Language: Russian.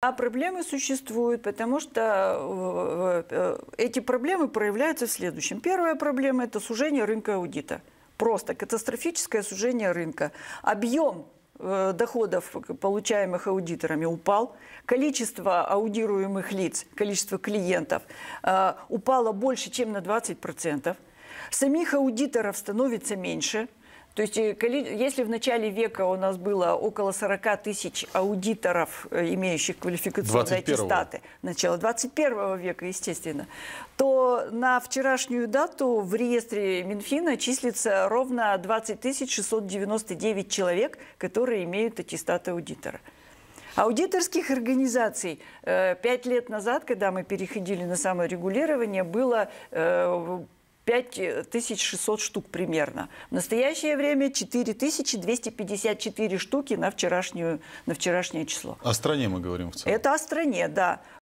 А проблемы существуют, потому что э, э, эти проблемы проявляются в следующем. Первая проблема – это сужение рынка аудита. Просто катастрофическое сужение рынка. Объем э, доходов, получаемых аудиторами, упал. Количество аудируемых лиц, количество клиентов упало больше, чем на 20%. Самих аудиторов становится меньше – то есть, э, если в начале века у нас было около 40 тысяч аудиторов, э, имеющих квалификационные аттестаты, начало 21 века, естественно, то на вчерашнюю дату в реестре Минфина числится ровно 20 699 человек, которые имеют аттестат аудитора. Аудиторских организаций э, пять лет назад, когда мы переходили на саморегулирование, было 5600 штук примерно. В настоящее время 4254 штуки на, вчерашнюю, на вчерашнее число. О стране мы говорим в целом. Это о стране, да.